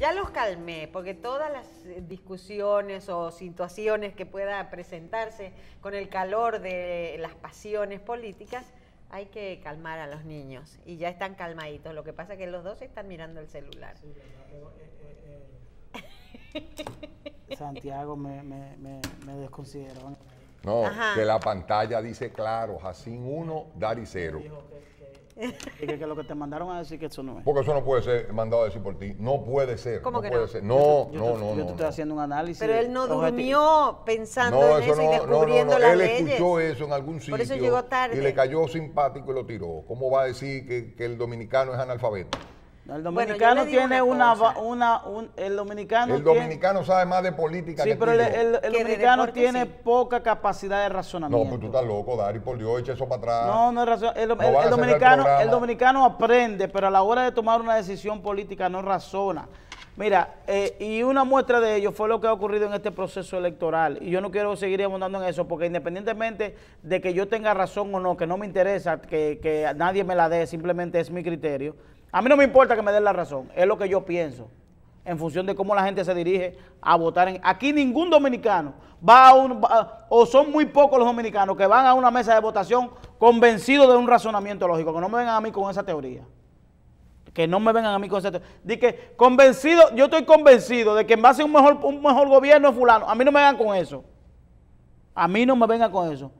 Ya los calmé, porque todas las eh, discusiones o situaciones que pueda presentarse con el calor de las pasiones políticas, hay que calmar a los niños. Y ya están calmaditos. Lo que pasa es que los dos están mirando el celular. Eh, eh, Santiago me, me, desconsideró. No, que la pantalla dice claro, Jacín 1, Dari 0. Y que, lo que te mandaron a decir que eso no es. Porque eso no puede ser mandado a decir por ti. No puede ser. ¿Cómo no que puede no? Ser. No, no, no, Yo te estoy haciendo un análisis. Pero él no durmió pensando en eso, y descubriendo las Él escuchó eso en algún sitio. Por eso tarde. Y le cayó simpático y lo tiró. ¿Cómo va a decir que el dominicano es analfabeto? El dominicano tiene una, una, el dominicano El dominicano sabe más de política sí, pero el, el, dominicano tiene poca capacidad de razonamiento. No, pues tú estás loco, Dari, por Dios, echa eso para atrás. No, no es El, dominicano, aprende, pero a la hora de tomar una decisión política no razona. Mira, eh, y una muestra de ello fue lo que ha ocurrido en este proceso electoral. Y yo no quiero seguir abundando en eso, porque independientemente de que yo tenga razón o no, que no me interesa, que, que nadie me la dé, simplemente es mi criterio a mí no me importa que me den la razón, es lo que yo pienso, en función de cómo la gente se dirige a votar. aquí ningún dominicano va a un... o son muy pocos los dominicanos que van a una mesa de votación convencidos de un razonamiento lógico, que no me vengan a mí con esa teoría. Que no me vengan a mí con esa teoría. Dice que convencido, yo estoy convencido de que en base a un mejor, un mejor gobierno es fulano. A mí no me vengan con eso. A mí no me vengan con eso.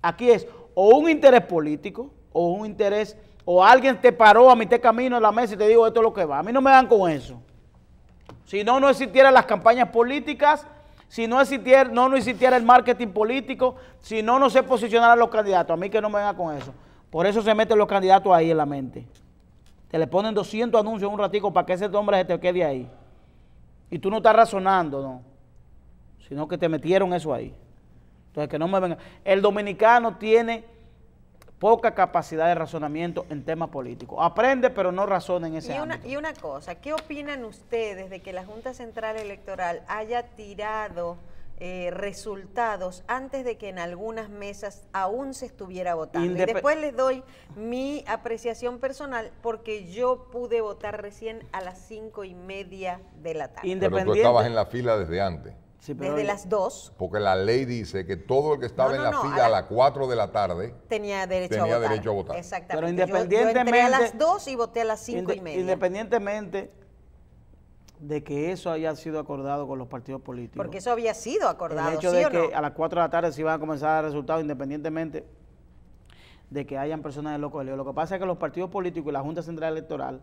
Aquí es o un interés político o un interés o alguien te paró a mitad camino en la mesa y te digo esto es lo que va. A mí no me dan con eso. Si no, no existieran las campañas políticas, si no existiera, no, no existiera el marketing político, si no, no se posicionaran los candidatos. A mí que no me vengan con eso. Por eso se meten los candidatos ahí en la mente. Te le ponen 200 anuncios en un ratico para que ese hombre se te quede ahí. Y tú no estás razonando, no. Sino que te metieron eso ahí. Entonces, que no me vengan. El dominicano tiene poca capacidad de razonamiento en temas políticos. Aprende, pero no razona en ese y una, ámbito. Y una cosa, ¿qué opinan ustedes de que la Junta Central Electoral haya tirado eh, resultados antes de que en algunas mesas aún se estuviera votando? y después les doy mi apreciación personal porque yo pude votar recién a las cinco y media de la tarde. Independiente. Pero tú estabas en la fila desde antes desde las 2. Porque la ley dice que todo el que estaba en la fila a, las 4 de la tarde tenía derecho, a, votar. Exactamente. Pero independientemente. entré a las 2 y voté a las 5 y Independientemente de que eso haya sido acordado con los partidos políticos. Porque eso había sido acordado. El hecho de que a las 4 de la tarde se iban a comenzar a dar resultados independientemente de que hayan personas en los colegios. Lo que pasa es que los partidos políticos y la Junta Central Electoral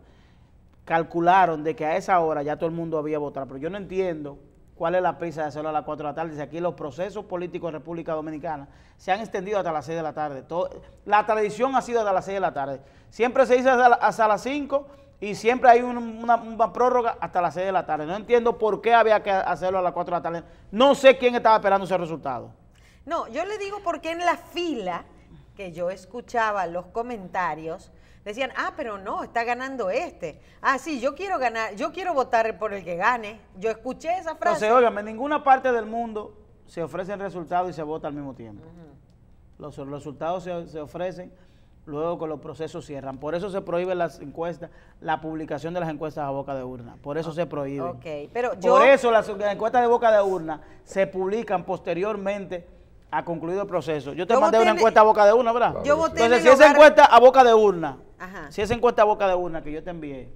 calcularon de que a esa hora ya todo el mundo había votado. Pero yo no entiendo ¿Cuál es la prisa de hacerlo a las 4 de la tarde? Si aquí los procesos políticos de República Dominicana se han extendido hasta las 6 de la tarde. la tradición ha sido hasta las 6 de la tarde. Siempre se dice hasta, las 5 y siempre hay una, una, prórroga hasta las 6 de la tarde. No entiendo por qué había que hacerlo a las 4 de la tarde. No sé quién estaba esperando ese resultado. No, yo le digo porque en la fila que yo escuchaba los comentarios, decían, ah, pero no, está ganando este. Ah, sí, yo quiero ganar, yo quiero votar por el que gane. Yo escuché esa frase. Entonces, óigame, en ninguna parte del mundo se ofrecen resultados y se vota al mismo tiempo. los, resultados se, ofrecen luego que los procesos cierran. Por eso se prohíbe las encuestas, la publicación de las encuestas a boca de urna. Por eso se prohíbe. pero Por eso las encuestas de boca de urna se publican posteriormente ha concluido el proceso. Yo te mandé una encuesta a boca de urna, ¿verdad? yo voté Entonces, si esa encuesta a boca de urna, si esa encuesta a boca de urna que yo te envié,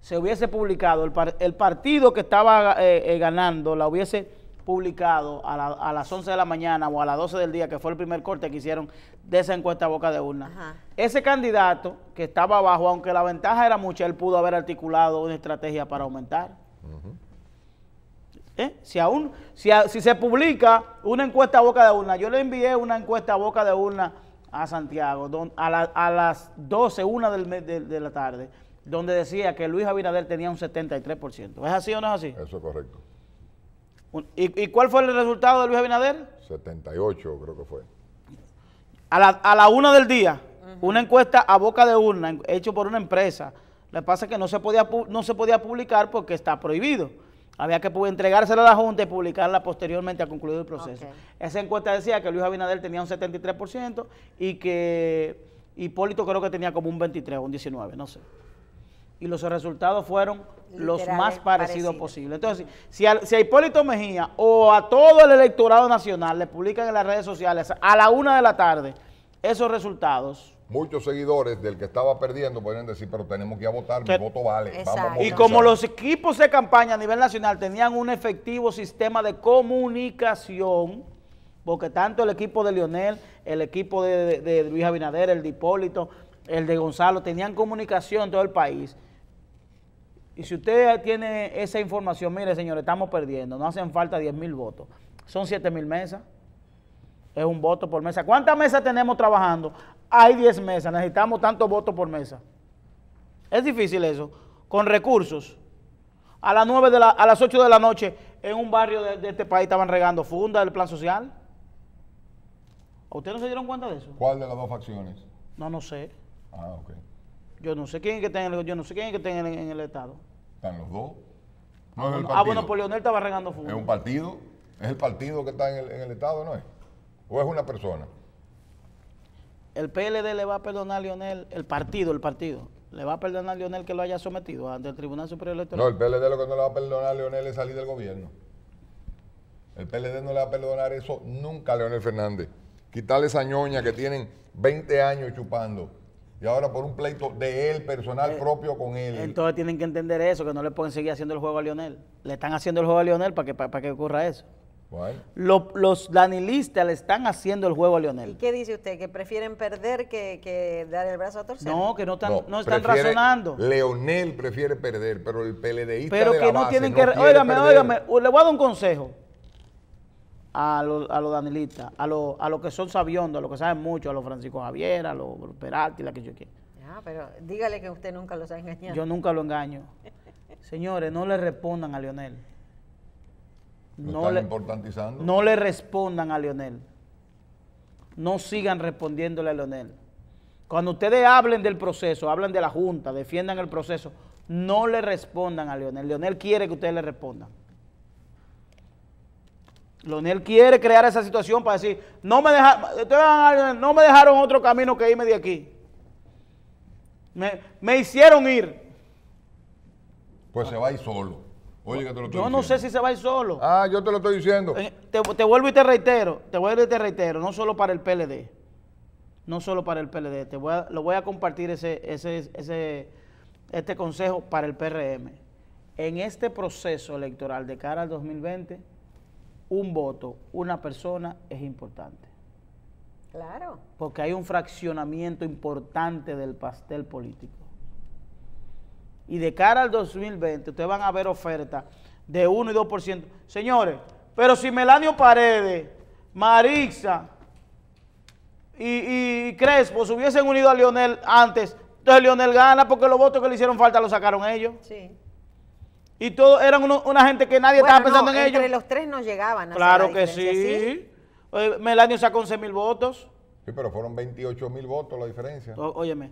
se hubiese publicado, el, partido que estaba eh, eh, ganando la hubiese publicado a, las 11 de la mañana o a las 12 del día, que fue el primer corte que hicieron de esa encuesta a boca de urna. Ese candidato que estaba abajo, aunque la ventaja era mucha, él pudo haber articulado una estrategia para aumentar. ¿Eh? Si, aún, si, si, se publica una encuesta a boca de urna, yo le envié una encuesta a boca de urna a Santiago a, las 12, una del, de, de, la tarde, donde decía que Luis Abinader tenía un 73%. ¿Es así o no es así? Eso es correcto. ¿Y, cuál fue el resultado de Luis Abinader? 78 creo que fue. A la, a la una del día, una encuesta a boca de urna, hecho por una empresa. le pasa que no se podía, no se podía publicar porque está prohibido. Había que entregársela a la Junta y publicarla posteriormente a concluir el proceso. Esa encuesta decía que Luis Abinader tenía un 73% y que Hipólito creo que tenía como un 23 o un 19, no sé. Y los resultados fueron los más eh, parecidos posibles. Entonces, si si a, Hipólito Mejía o a todo el electorado nacional le publican en las redes sociales a la una de la tarde esos resultados, muchos seguidores del que estaba perdiendo pueden decir, pero tenemos que ir a votar, mi voto vale. y como los equipos de campaña a nivel nacional tenían un efectivo sistema de comunicación, porque tanto el equipo de Lionel, el equipo de, Luis Abinader, el de Hipólito, el de Gonzalo, tenían comunicación en todo el país. Y si usted tiene esa información, mire señor estamos perdiendo, no hacen falta 10 mil votos, son 7 mil mesas es un voto por mesa. ¿Cuántas mesas tenemos trabajando? hay 10 mesas, necesitamos tantos votos por mesa. Es difícil eso, con recursos. A las, 9 de la, a las 8 de la noche en un barrio de, este país estaban regando funda del plan social. ¿Ustedes no se dieron cuenta de eso? ¿Cuál de las dos facciones? No, no sé. Ah, ok. Yo no sé quién es que está yo no sé quién que en el, Estado. ¿Están los dos? Ah, bueno, por pues estaba regando funda. ¿Es un partido? ¿Es el partido que está en el, en el Estado, no es? ¿O es una persona? El PLD le va a perdonar a Lionel, el partido, el partido, le va a perdonar a leonel que lo haya sometido ante el Tribunal Superior Electoral. No, el PLD lo que no le va a perdonar a Lionel es salir del gobierno. El PLD no le va a perdonar eso nunca a Leonel Fernández. Quitarle esa ñoña que tienen 20 años chupando. Y ahora por un pleito de él, personal eh, propio con él. Entonces tienen que entender eso, que no le pueden seguir haciendo el juego a Lionel. Le están haciendo el juego a Lionel para que, para que ocurra eso los danilistas le están haciendo el juego a Leonel. ¿Y qué dice usted? ¿Que prefieren perder que, dar el brazo a torcer? No, que no están, razonando. Leonel prefiere perder, pero el PLDista Pero de que no tienen que... No óigame, le voy a dar un consejo a los danilistas, a los que son sabiondos, a los que saben mucho, a los Francisco Javier, a los Peralti, la que yo quiera. Ah, pero dígale que usted nunca los ha engañado. Yo nunca lo engaño. Señores, no le respondan a Leonel no le, respondan a Leonel. No sigan respondiéndole a Leonel. Cuando ustedes hablen del proceso, hablan de la Junta, defiendan el proceso, no le respondan a Leonel. Leonel quiere que ustedes le respondan. Leonel quiere crear esa situación para decir, no me, dejaron, otro camino que irme de aquí. Me, me hicieron ir. Pues se va a solo yo no sé si se va a ir solo. Ah, yo te lo estoy diciendo. Eh, te, vuelvo y te reitero, te vuelvo y te reitero, no solo para el PLD, no solo para el PLD, te lo voy a compartir ese, ese, ese, este consejo para el PRM. En este proceso electoral de cara al 2020, un voto, una persona es importante. Claro. Porque hay un fraccionamiento importante del pastel político. Y de cara al 2020, ustedes van a ver ofertas de 1 y 2%. Señores, pero si Melanio Paredes, Marixa y, Crespo se hubiesen unido a Lionel antes, entonces Lionel gana porque los votos que le hicieron falta los sacaron ellos. Sí. Y todos eran una gente que nadie estaba pensando en ellos. Entre los tres no llegaban. A claro que sí. Eh, Melanio sacó 11 mil votos. Sí, pero fueron 28 mil votos la diferencia. óyeme.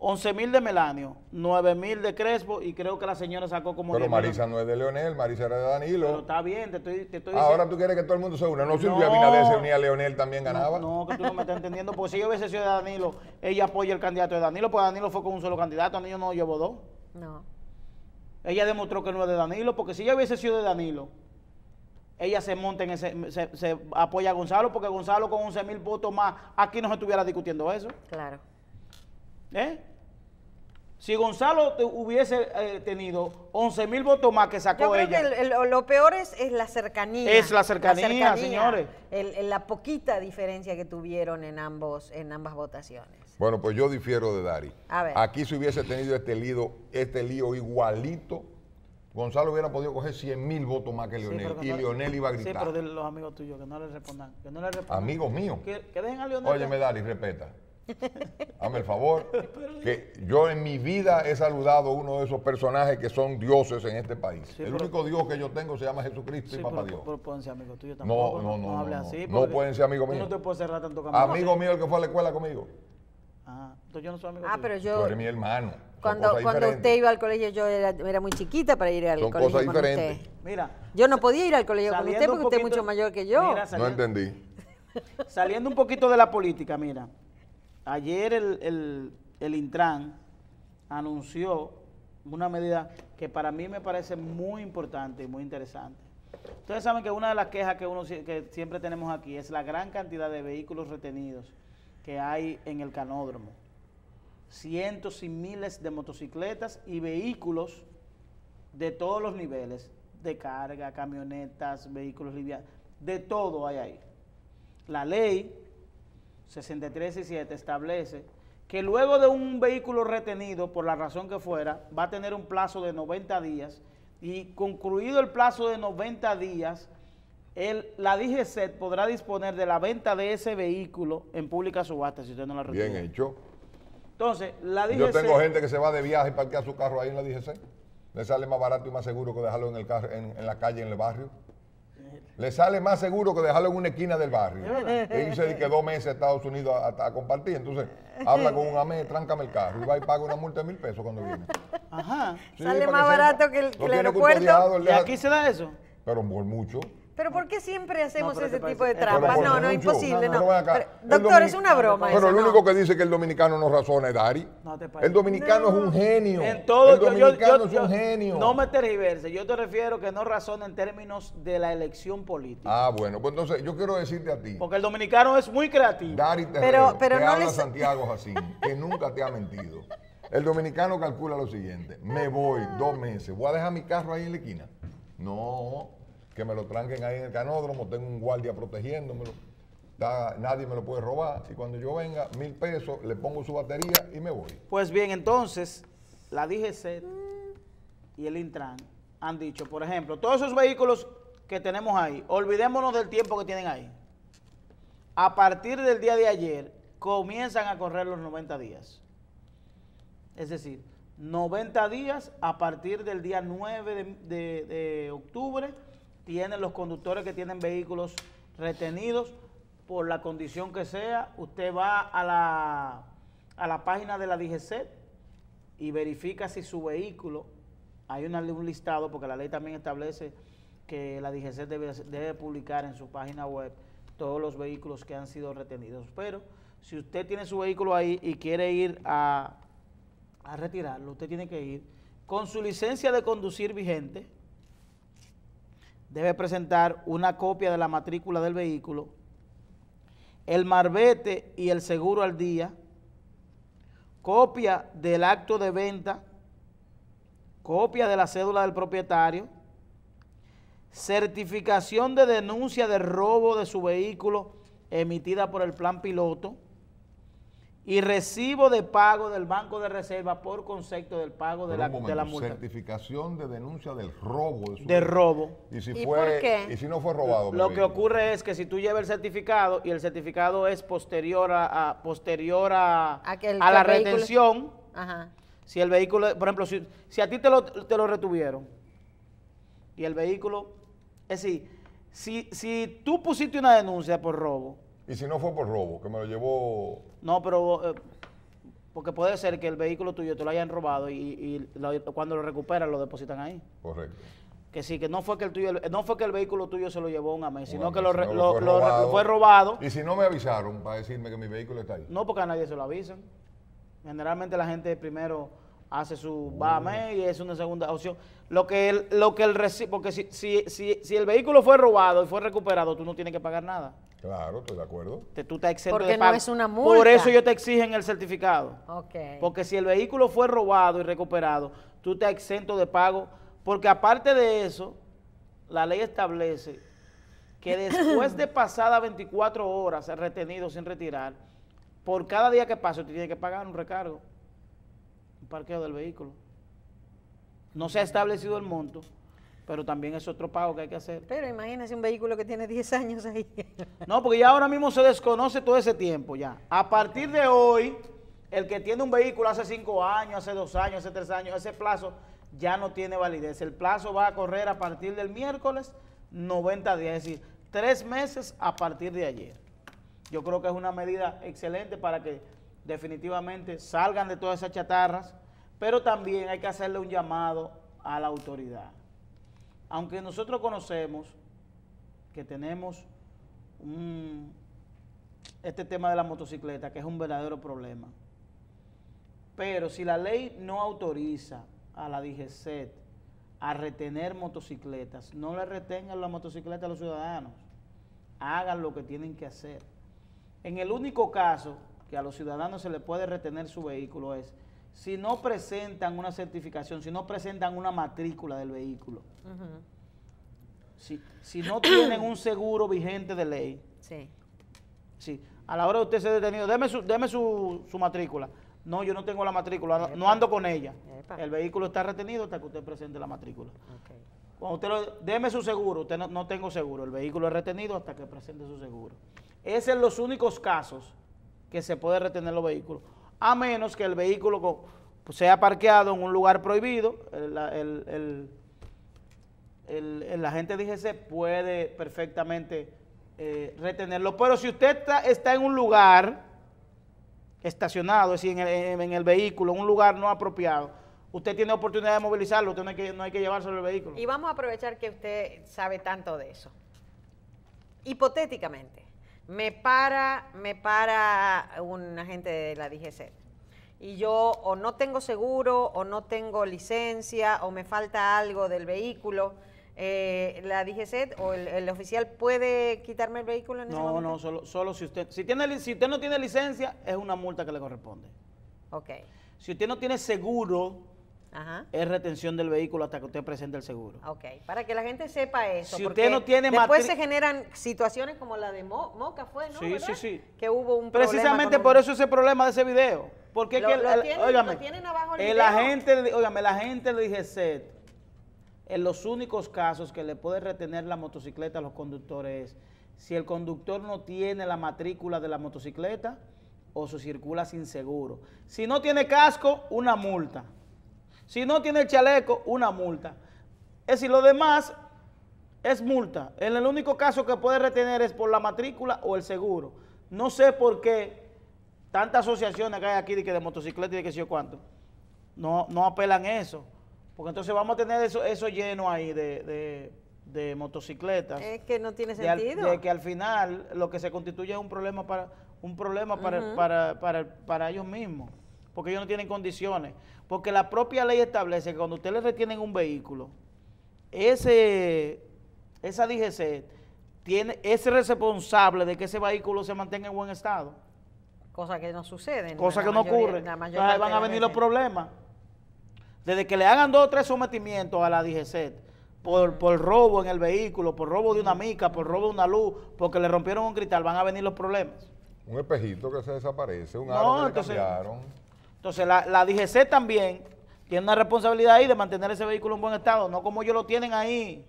11.000 mil de Melanio, 9.000 mil de Crespo y creo que la señora sacó como... Pero Marisa no es de Leonel, Marisa era de Danilo. Pero está bien, te estoy, te estoy Ahora tú quieres que todo el mundo se une. No, Silvia no. se unía a Leonel, también ganaba. No, que tú no me estás entendiendo, porque si yo hubiese sido de Danilo, ella apoya el candidato de Danilo, porque Danilo fue con un solo candidato, Danilo no llevó dos. No. Ella demostró que no es de Danilo, porque si ella hubiese sido de Danilo, ella se monta en ese, se, se apoya a Gonzalo, porque Gonzalo con 11.000 mil votos más, aquí no se estuviera discutiendo eso. Claro. ¿Eh? Si Gonzalo hubiese eh, tenido 11 mil votos más que sacó lo peor es, es, la cercanía. Es la cercanía, señores. la poquita diferencia que tuvieron en, ambos, en ambas votaciones. Bueno, pues yo difiero de Dari. A Aquí si hubiese tenido este lío, este lío igualito, Gonzalo hubiera podido coger 100 mil votos más que Leonel. y Leonel iba a gritar. Sí, pero de los amigos tuyos, que no le respondan. Amigos míos. Que, que, dejen a Leonel. Óyeme, Dari, respeta. Hazme el favor. Que yo en mi vida he saludado a uno de esos personajes que son dioses en este país. el único Dios que yo tengo se llama Jesucristo y Papá Dios. pueden ser amigos tuyos No, no, no. No, no pueden ser amigos míos. No te tanto Amigo mío el que fue a la escuela conmigo. Ah, entonces yo no soy amigo Ah, pero yo. eres mi hermano. Cuando, usted iba al colegio, yo era, muy chiquita para ir al colegio. Son Mira. Yo no podía ir al colegio con usted porque usted es mucho mayor que yo. no entendí. Saliendo un poquito de la política, mira. Ayer el, Intran anunció una medida que para mí me parece muy importante y muy interesante. Ustedes saben que una de las quejas que, uno, que siempre tenemos aquí es la gran cantidad de vehículos retenidos que hay en el canódromo. Cientos y miles de motocicletas y vehículos de todos los niveles, de carga, camionetas, vehículos livianos, de todo hay ahí. La ley 63 y 7, establece que luego de un vehículo retenido, por la razón que fuera, va a tener un plazo de 90 días y concluido el plazo de 90 días, el, la DGC podrá disponer de la venta de ese vehículo en pública subasta, si usted no la recuerda. Bien hecho. Entonces, la DGC... Yo tengo gente que se va de viaje y parquea su carro ahí en la DGC. Le sale más barato y más seguro que dejarlo en, el carro, en la calle, en el barrio. Le sale más seguro que dejarlo en una esquina del barrio. Él dice que dos meses a Estados Unidos a, compartir. Entonces, habla con un AME, tráncame el carro y va y paga una multa de mil pesos cuando viene. Ajá. sale más barato que el, aeropuerto. ¿Y aquí se da eso? Pero por mucho. Pero ¿por qué siempre hacemos ese tipo de trampas? No, no, no, imposible, doctor, es una broma. Pero lo único que dice que el dominicano no razona es Dari. el dominicano es un genio. En todo, el dominicano es un genio. No me tergiverse, yo te refiero que no razona en términos de la elección política. Ah, bueno, pues entonces yo quiero decirte a ti. Porque el dominicano es muy creativo. Dari te, pero, pero habla Santiago Jacín, que nunca te ha mentido. El dominicano calcula lo siguiente, me voy dos meses, voy a dejar mi carro ahí en la esquina. No, que me lo tranquen ahí en el canódromo, tengo un guardia protegiéndomelo, nadie me lo puede robar. Y cuando yo venga, mil pesos, le pongo su batería y me voy. Pues bien, entonces, la DGC y el Intran han dicho, por ejemplo, todos esos vehículos que tenemos ahí, olvidémonos del tiempo que tienen ahí. A partir del día de ayer, comienzan a correr los 90 días. Es decir, 90 días a partir del día 9 de octubre tienen los conductores que tienen vehículos retenidos por la condición que sea. Usted va a la, a la página de la DGC y verifica si su vehículo, hay un listado, porque la ley también establece que la DGC debe, publicar en su página web todos los vehículos que han sido retenidos. Pero si usted tiene su vehículo ahí y quiere ir a, a retirarlo, usted tiene que ir con su licencia de conducir vigente, debe presentar una copia de la matrícula del vehículo, el marbete y el seguro al día, copia del acto de venta, copia de la cédula del propietario, certificación de denuncia de robo de su vehículo emitida por el plan piloto, y recibo de pago del Banco de Reserva por concepto del pago de la, multa. de la, multa. Certificación de denuncia del robo. De, robo. ¿Y si, ¿Y si no fue robado? Lo, que ocurre es que si tú llevas el certificado y el certificado es posterior a, posterior a, la retención, si el vehículo, por ejemplo, si, a ti te lo, retuvieron y el vehículo, es decir, si, si tú pusiste una denuncia por robo, y si no fue por robo, que me lo llevó... No, pero... Eh, porque puede ser que el vehículo tuyo te lo hayan robado y, cuando lo recuperan lo depositan ahí. Correcto que sí, que no fue que el no fue que el vehículo tuyo se lo llevó un AME, sino que lo, fue robado. Y si no me avisaron para decirme que mi vehículo está ahí. No, porque a nadie se lo avisan. Generalmente la gente primero hace su va y es una segunda opción. Lo que lo que el porque si, si, si, si el vehículo fue robado y fue recuperado, tú no tienes que pagar nada. Claro, estoy de acuerdo. tú Porque no es una multa. Por eso yo te exigen el certificado. Porque si el vehículo fue robado y recuperado, tú te exento de pago. Porque aparte de eso, la ley establece que después de pasadas 24 horas retenido sin retirar, por cada día que pase, usted tiene que pagar un recargo, un parqueo del vehículo. No se ha establecido el monto, pero también es otro pago que hay que hacer. Pero imagínese un vehículo que tiene 10 años ahí. No, porque ya ahora mismo se desconoce todo ese tiempo ya. A partir de hoy, el que tiene un vehículo hace 5 años, hace 2 años, hace 3 años, ese plazo ya no tiene validez. El plazo va a correr a partir del miércoles 90 días, es decir, 3 meses a partir de ayer. Yo creo que es una medida excelente para que definitivamente salgan de todas esas chatarras, pero también hay que hacerle un llamado a la autoridad aunque nosotros conocemos que tenemos este tema de la motocicleta, que es un verdadero problema, pero si la ley no autoriza a la DGCET a retener motocicletas, no le retengan la motocicleta a los ciudadanos, hagan lo que tienen que hacer. En el único caso que a los ciudadanos se les puede retener su vehículo es si no presentan una certificación, si no presentan una matrícula del vehículo, si, no tienen un seguro vigente de ley, sí. a la hora de usted ser detenido, deme su, deme su, matrícula. No, yo no tengo la matrícula, no ando con ella. El vehículo está retenido hasta que usted presente la matrícula. Cuando usted lo, deme su seguro, usted no, no, tengo seguro, el vehículo es retenido hasta que presente su seguro. Esos son los únicos casos que se puede retener los vehículos a menos que el vehículo sea parqueado en un lugar prohibido, el, gente agente de IGC puede perfectamente eh, retenerlo. Pero si usted está, en un lugar estacionado, es decir, en el, vehículo, en un lugar no apropiado, usted tiene oportunidad de movilizarlo, no hay que, no hay que el vehículo. Y vamos a aprovechar que usted sabe tanto de eso. Hipotéticamente, me para, me para un agente de la DGC. Y yo o no tengo seguro, o no tengo licencia, o me falta algo del vehículo. Eh, la DGC o el, oficial puede quitarme el vehículo en no, ese No, no, solo, si usted, si tiene, si usted no tiene licencia, es una multa que le corresponde. Ok. Si usted no tiene seguro, es retención del vehículo hasta que usted presente el seguro. Ok, para que la gente sepa eso. Si usted no tiene Después se generan situaciones como la de Moca, ¿fue? ¿no? Sí, sí, sí. Que hubo un problema Precisamente por eso ese problema de ese video. Porque que el, Agente, la gente le dije, en los únicos casos que le puede retener la motocicleta a los conductores si el conductor no tiene la matrícula de la motocicleta o se circula sin seguro. Si no tiene casco, una multa. Si no tiene el chaleco, una multa. Es decir, lo demás es multa. En el único caso que puede retener es por la matrícula o el seguro. No sé por qué tantas asociaciones que hay aquí de, que de motocicletas y de que sé yo cuánto, no, no apelan eso. Porque entonces vamos a tener eso, lleno ahí de, motocicletas. Es que no tiene sentido. de, que al final lo que se constituye es un problema para, un problema para ellos mismos porque ellos no tienen condiciones. Porque la propia ley establece que cuando usted le retienen un vehículo, ese, esa DGC tiene, es responsable de que ese vehículo se mantenga en buen estado. Cosa que no sucede. Cosa que no ocurre. Entonces van a venir los problemas. Desde que le hagan dos o tres sometimientos a la DGC por, por robo en el vehículo, por robo de una mica, por robo de una luz, porque le rompieron un cristal, van a venir los problemas. Un espejito que se desaparece, un no, que se cambiaron. Entonces la, la DGC también tiene una responsabilidad ahí de mantener ese vehículo en buen estado, no como ellos lo tienen ahí.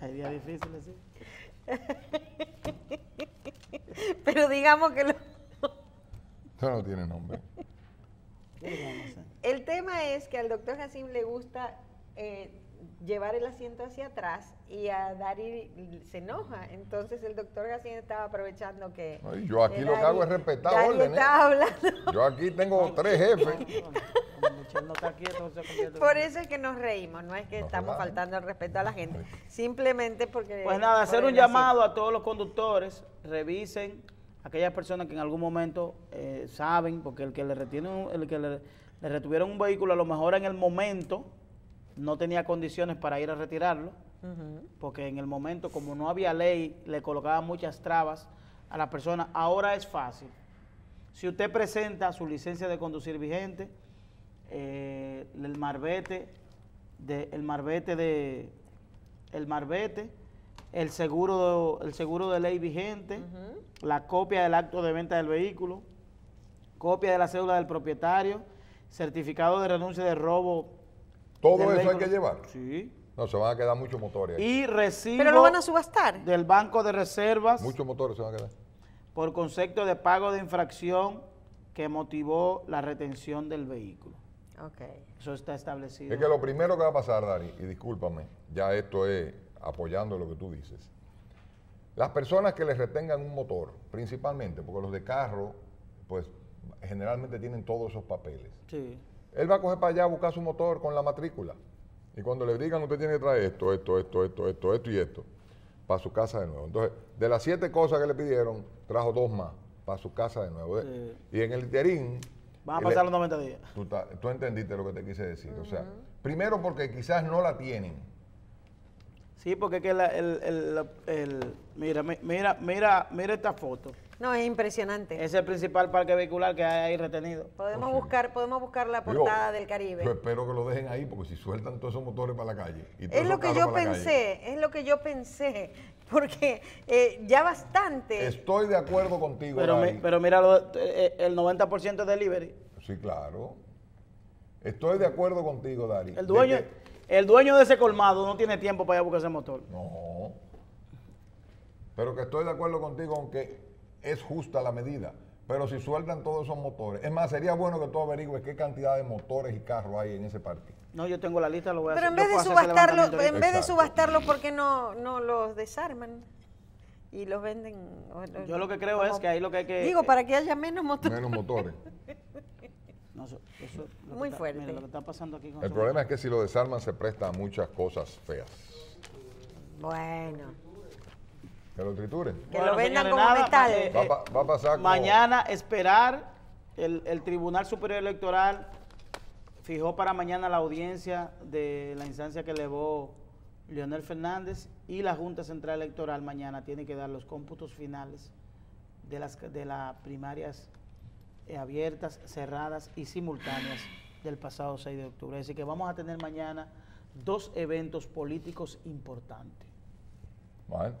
Hay días difíciles, sí. Pero digamos que lo... No, no tiene nombre. El tema es que al doctor Jacim le gusta eh, llevar el asiento hacia atrás y a Darí se enoja. Entonces el doctor García estaba aprovechando que... yo aquí lo que hago es respetar Yo aquí tengo tres jefes. Por eso es que nos reímos, no es que estamos faltando el respeto a la gente, simplemente porque... Pues nada, hacer un llamado a todos los conductores, revisen aquellas personas que en algún momento eh, saben, porque el que le retiene, el que le retuvieron un vehículo a lo mejor en el momento no tenía condiciones para ir a retirarlo, porque en el momento, como no había ley, le colocaba muchas trabas a la persona. Ahora es fácil. Si usted presenta su licencia de conducir vigente, eh, el marbete, el marbete de, el marbete, el seguro, el seguro de ley vigente, la copia del acto de venta del vehículo, copia de la cédula del propietario, certificado de renuncia de robo todo eso hay que llevar. Sí. No, se van a quedar muchos motores. Y recibo. Pero lo van a subastar. Del Banco de Reservas. Muchos motores se van a quedar. Por concepto de pago de infracción que motivó la retención del vehículo. Ok. Eso está establecido. Es que lo primero que va a pasar, Dari, y discúlpame, ya esto es apoyando lo que tú dices. Las personas que les retengan un motor, principalmente, porque los de carro, pues generalmente tienen todos esos papeles. Sí él va a coger para allá a buscar su motor con la matrícula. Y cuando le digan, usted tiene que traer esto, esto, esto, esto, esto, esto y esto, para su casa de nuevo. Entonces, de las siete cosas que le pidieron, trajo dos más para su casa de nuevo. Y en el interín... Van a pasar los 90 días. Tú, entendiste lo que te quise decir. O sea, primero porque quizás no la tienen. Sí, porque es que el, el, mira, mira, mira, mira esta foto. No, es impresionante. Es el principal parque vehicular que hay ahí retenido. Podemos, oh, buscar, podemos buscar la portada del Caribe. Yo espero que lo dejen ahí, porque si sueltan todos esos motores para la calle. es lo que yo pensé, es lo que yo pensé, porque eh, ya bastante. Estoy de acuerdo contigo. Pero, pero mira, eh, el 90% es delivery. Sí, claro. Estoy de acuerdo contigo, Dari. El dueño, el dueño de ese colmado no tiene tiempo para ir a buscar ese motor. No. Pero que estoy de acuerdo contigo, aunque es justa la medida. Pero si sueltan todos esos motores, es más, sería bueno que tú averigües qué cantidad de motores y carros hay en ese parque. No, yo tengo la lista, lo voy a hacer. Pero en vez de subastarlos, en vez de subastarlos, ¿por qué no, no los desarman? Y los venden. yo lo que creo es que ahí lo que hay que. Digo, eh, para que haya menos motores. Menos motores. Muy fuerte. lo que está pasando aquí con El problema es que si lo desarman se presta a muchas cosas feas. Bueno. Que lo trituren. Que lo vendan como metal. Eh, mañana esperar, el, el Tribunal Superior Electoral fijó para mañana la audiencia de la instancia que elevó Leonel Fernández y la Junta Central Electoral mañana tiene que dar los cómputos finales de las de las primarias eh, abiertas, cerradas y simultáneas del pasado 6 de octubre. Así que vamos a tener mañana dos eventos políticos importantes.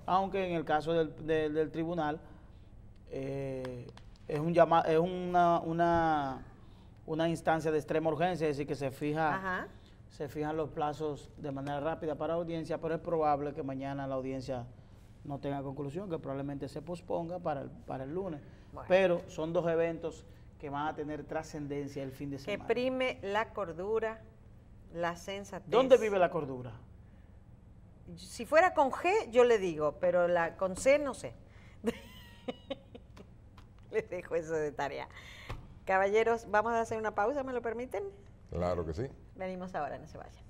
Aunque en el caso del, tribunal eh, es, un es una, una, instancia de extrema urgencia, es decir, que se fija se fijan los plazos de manera rápida para audiencia, pero es probable que mañana la audiencia no tenga conclusión, que probablemente se posponga para el, para el lunes. Pero son dos eventos que van a tener trascendencia el fin de semana. Que prime la cordura, la sensatez. ¿Dónde vive la cordura? si fuera con G, yo le digo, pero la con C no sé. Les dejo eso de tarea. Caballeros, vamos a hacer una pausa, ¿me lo permiten? Claro que sí. Venimos ahora, no se vayan.